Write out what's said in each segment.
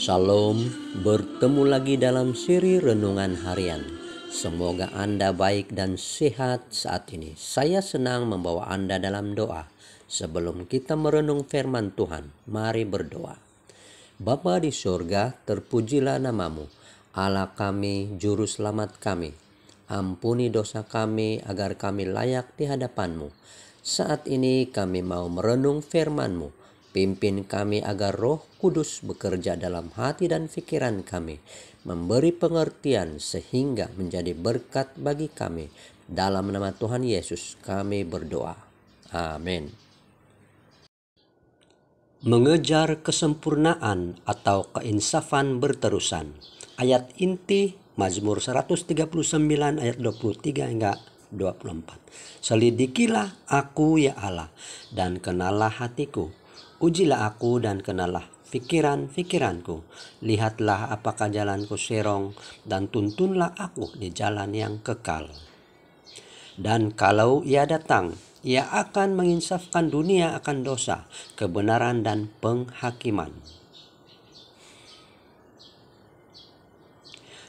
Shalom, bertemu lagi dalam siri renungan harian. Semoga Anda baik dan sehat saat ini. Saya senang membawa Anda dalam doa. Sebelum kita merenung firman Tuhan, mari berdoa. Bapa di sorga, terpujilah namamu. Allah kami, juru selamat kami. Ampuni dosa kami agar kami layak di hadapanmu. Saat ini kami mau merenung firman-Mu. Pimpin kami agar roh kudus bekerja dalam hati dan pikiran kami, memberi pengertian sehingga menjadi berkat bagi kami. Dalam nama Tuhan Yesus kami berdoa. Amin. Mengejar kesempurnaan atau keinsafan berterusan. Ayat inti Mazmur 139 ayat 23 hingga 24. Selidikilah aku ya Allah dan kenalah hatiku Ujilah aku dan kenalah pikiran-pikiranku. Lihatlah apakah jalanku serong dan tuntunlah aku di jalan yang kekal. Dan kalau ia datang, ia akan menginsafkan dunia akan dosa, kebenaran dan penghakiman.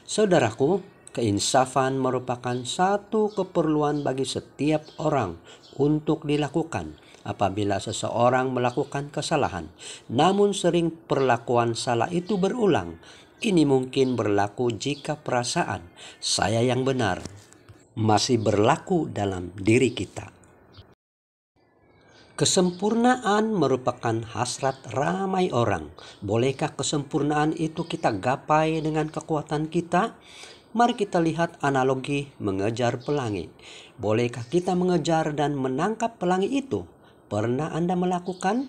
Saudaraku, keinsafan merupakan satu keperluan bagi setiap orang untuk dilakukan apabila seseorang melakukan kesalahan, namun sering perlakuan salah itu berulang. Ini mungkin berlaku jika perasaan saya yang benar masih berlaku dalam diri kita. Kesempurnaan merupakan hasrat ramai orang. Bolehkah kesempurnaan itu kita gapai dengan kekuatan kita? Mari kita lihat analogi mengejar pelangi. Bolehkah kita mengejar dan menangkap pelangi itu? pernah Anda melakukan?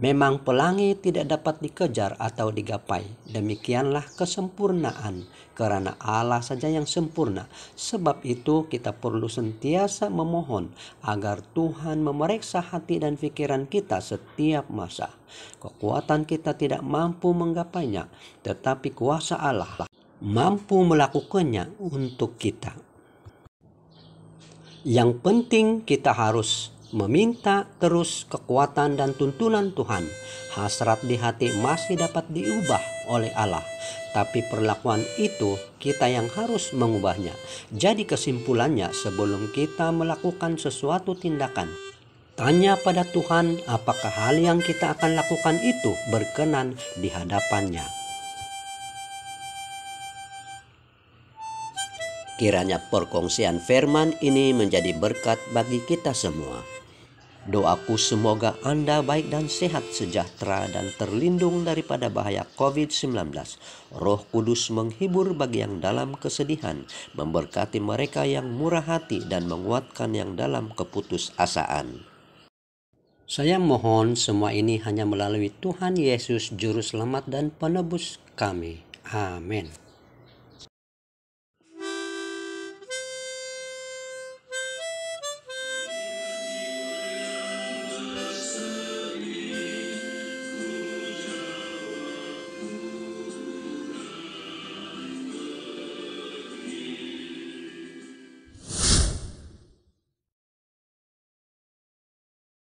Memang pelangi tidak dapat dikejar atau digapai. Demikianlah kesempurnaan, karena Allah saja yang sempurna. Sebab itu, kita perlu sentiasa memohon agar Tuhan memeriksa hati dan pikiran kita setiap masa. Kekuatan kita tidak mampu menggapainya, tetapi kuasa Allah mampu melakukannya untuk kita. Yang penting kita harus meminta terus kekuatan dan tuntunan Tuhan. Hasrat di hati masih dapat diubah oleh Allah, tapi perlakuan itu kita yang harus mengubahnya. Jadi kesimpulannya sebelum kita melakukan sesuatu tindakan, tanya pada Tuhan apakah hal yang kita akan lakukan itu berkenan di hadapannya. Kiranya perkongsian firman ini menjadi berkat bagi kita semua. Doaku semoga Anda baik dan sehat sejahtera dan terlindung daripada bahaya COVID-19. Roh Kudus menghibur bagi yang dalam kesedihan, memberkati mereka yang murah hati dan menguatkan yang dalam keputusasaan. Saya mohon semua ini hanya melalui Tuhan Yesus Juru Selamat dan Penebus kami. Amin.